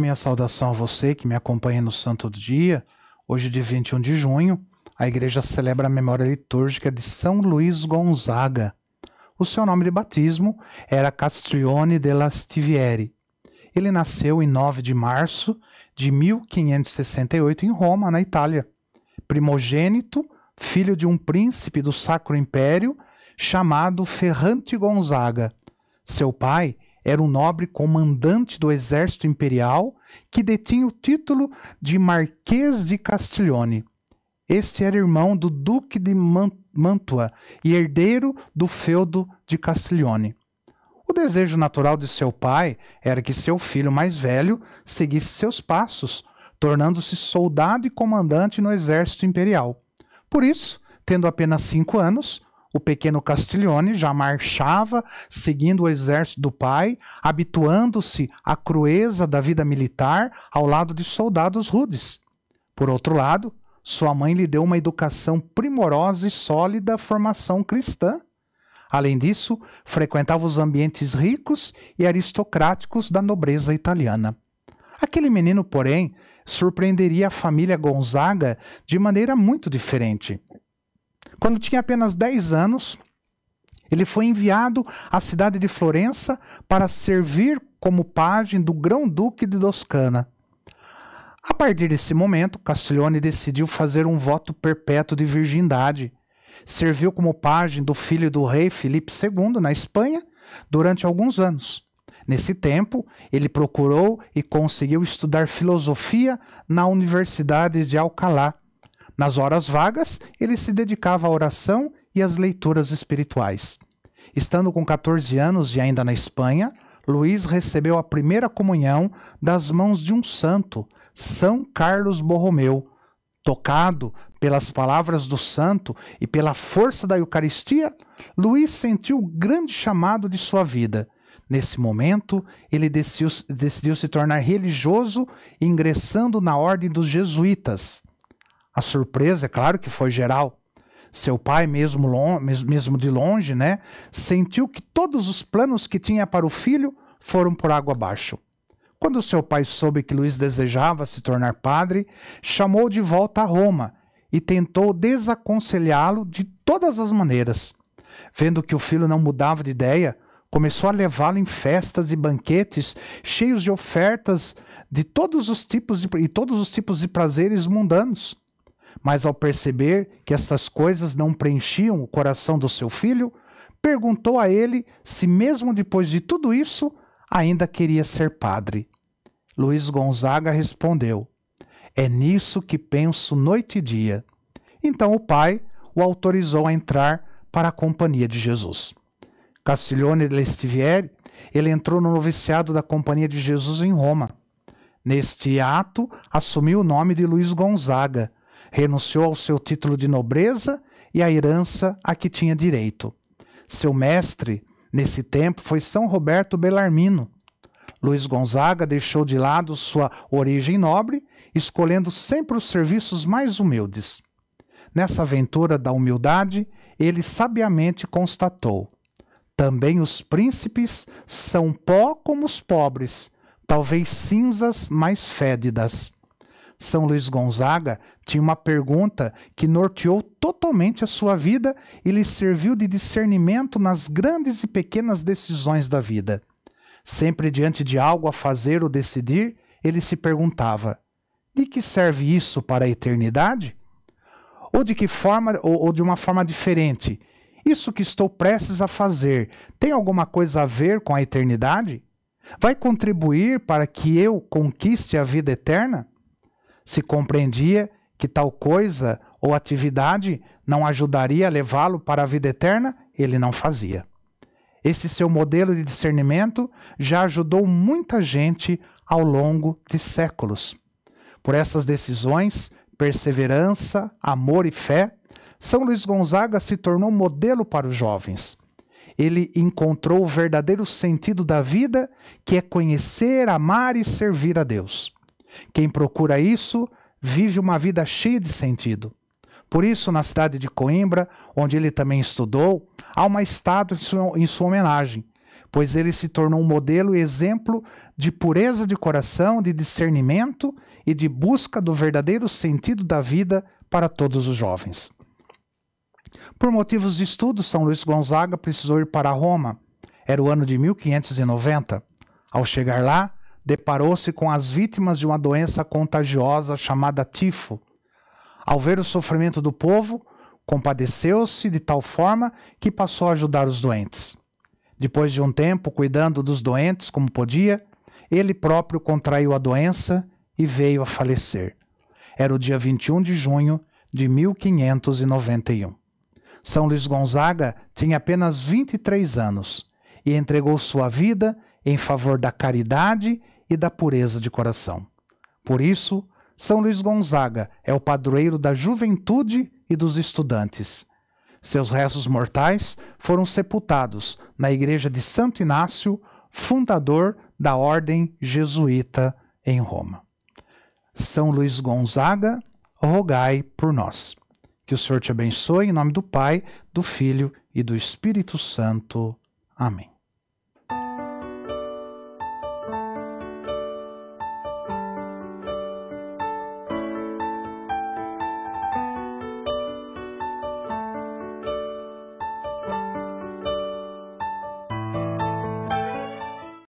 minha saudação a você que me acompanha no Santo Dia. Hoje, de 21 de junho, a igreja celebra a memória litúrgica de São Luís Gonzaga. O seu nome de batismo era Castrione de Lastivieri. Ele nasceu em 9 de março de 1568 em Roma, na Itália. Primogênito, filho de um príncipe do Sacro Império chamado Ferrante Gonzaga. Seu pai era um nobre comandante do exército imperial que detinha o título de Marquês de Castiglione. Este era irmão do Duque de Mantua e herdeiro do feudo de Castiglione. O desejo natural de seu pai era que seu filho mais velho seguisse seus passos, tornando-se soldado e comandante no exército imperial. Por isso, tendo apenas cinco anos, o pequeno Castiglione já marchava seguindo o exército do pai, habituando-se à crueza da vida militar ao lado de soldados rudes. Por outro lado, sua mãe lhe deu uma educação primorosa e sólida formação cristã. Além disso, frequentava os ambientes ricos e aristocráticos da nobreza italiana. Aquele menino, porém, surpreenderia a família Gonzaga de maneira muito diferente. Quando tinha apenas 10 anos, ele foi enviado à cidade de Florença para servir como pajem do grão-duque de Toscana. A partir desse momento, Castiglione decidiu fazer um voto perpétuo de virgindade. Serviu como pajem do filho do rei Filipe II na Espanha durante alguns anos. Nesse tempo, ele procurou e conseguiu estudar filosofia na Universidade de Alcalá, nas horas vagas, ele se dedicava à oração e às leituras espirituais. Estando com 14 anos e ainda na Espanha, Luiz recebeu a primeira comunhão das mãos de um santo, São Carlos Borromeu. Tocado pelas palavras do santo e pela força da Eucaristia, Luiz sentiu o grande chamado de sua vida. Nesse momento, ele decidiu, decidiu se tornar religioso, ingressando na ordem dos jesuítas. A surpresa, é claro que foi geral. Seu pai, mesmo, mesmo de longe, né, sentiu que todos os planos que tinha para o filho foram por água abaixo. Quando seu pai soube que Luiz desejava se tornar padre, chamou de volta a Roma e tentou desaconselhá-lo de todas as maneiras. Vendo que o filho não mudava de ideia, começou a levá-lo em festas e banquetes cheios de ofertas de todos os tipos de, e todos os tipos de prazeres mundanos. Mas ao perceber que essas coisas não preenchiam o coração do seu filho, perguntou a ele se, mesmo depois de tudo isso, ainda queria ser padre. Luiz Gonzaga respondeu: É nisso que penso noite e dia. Então o pai o autorizou a entrar para a companhia de Jesus. Castiglione Lestivieri, ele entrou no noviciado da Companhia de Jesus em Roma. Neste ato, assumiu o nome de Luiz Gonzaga, Renunciou ao seu título de nobreza e à herança a que tinha direito. Seu mestre, nesse tempo, foi São Roberto Bellarmino. Luiz Gonzaga deixou de lado sua origem nobre, escolhendo sempre os serviços mais humildes. Nessa aventura da humildade, ele sabiamente constatou: também os príncipes são pó como os pobres, talvez cinzas mais fédidas. São Luís Gonzaga tinha uma pergunta que norteou totalmente a sua vida e lhe serviu de discernimento nas grandes e pequenas decisões da vida. Sempre diante de algo a fazer ou decidir, ele se perguntava: de que serve isso para a eternidade? Ou de que forma ou, ou de uma forma diferente? Isso que estou prestes a fazer tem alguma coisa a ver com a eternidade? Vai contribuir para que eu conquiste a vida eterna? se compreendia que tal coisa ou atividade não ajudaria a levá-lo para a vida eterna, ele não fazia. Esse seu modelo de discernimento já ajudou muita gente ao longo de séculos. Por essas decisões, perseverança, amor e fé, São Luís Gonzaga se tornou modelo para os jovens. Ele encontrou o verdadeiro sentido da vida, que é conhecer, amar e servir a Deus. Quem procura isso vive uma vida cheia de sentido. Por isso, na cidade de Coimbra, onde ele também estudou, há uma estátua em sua homenagem, pois ele se tornou um modelo e exemplo de pureza de coração, de discernimento e de busca do verdadeiro sentido da vida para todos os jovens. Por motivos de estudo, São Luís Gonzaga precisou ir para Roma. Era o ano de 1590. Ao chegar lá, deparou-se com as vítimas de uma doença contagiosa chamada tifo. Ao ver o sofrimento do povo, compadeceu-se de tal forma que passou a ajudar os doentes. Depois de um tempo cuidando dos doentes como podia, ele próprio contraiu a doença e veio a falecer. Era o dia 21 de junho de 1591. São Luís Gonzaga tinha apenas 23 anos e entregou sua vida em favor da caridade e da pureza de coração. Por isso, São Luís Gonzaga é o padroeiro da juventude e dos estudantes. Seus restos mortais foram sepultados na igreja de Santo Inácio, fundador da ordem jesuíta em Roma. São Luís Gonzaga, rogai por nós. Que o Senhor te abençoe em nome do Pai, do Filho e do Espírito Santo. Amém.